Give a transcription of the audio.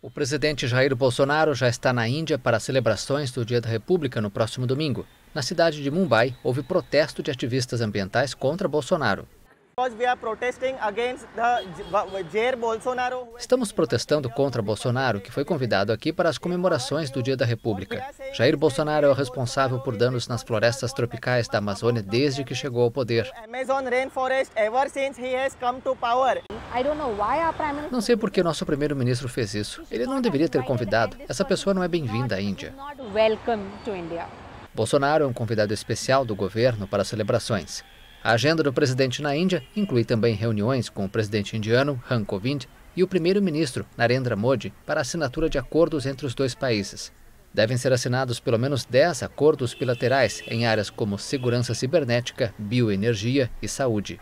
O presidente Jair Bolsonaro já está na Índia para celebrações do Dia da República no próximo domingo. Na cidade de Mumbai, houve protesto de ativistas ambientais contra Bolsonaro. Estamos protestando contra Bolsonaro, que foi convidado aqui para as comemorações do Dia da República. Jair Bolsonaro é o responsável por danos nas florestas tropicais da Amazônia desde que chegou ao poder. Não sei por que nosso primeiro-ministro fez isso. Ele não deveria ter convidado. Essa pessoa não é bem-vinda à Índia. Bolsonaro é um convidado especial do governo para celebrações. A agenda do presidente na Índia inclui também reuniões com o presidente indiano, Ram Kovind, e o primeiro-ministro, Narendra Modi, para assinatura de acordos entre os dois países. Devem ser assinados pelo menos 10 acordos bilaterais em áreas como segurança cibernética, bioenergia e saúde.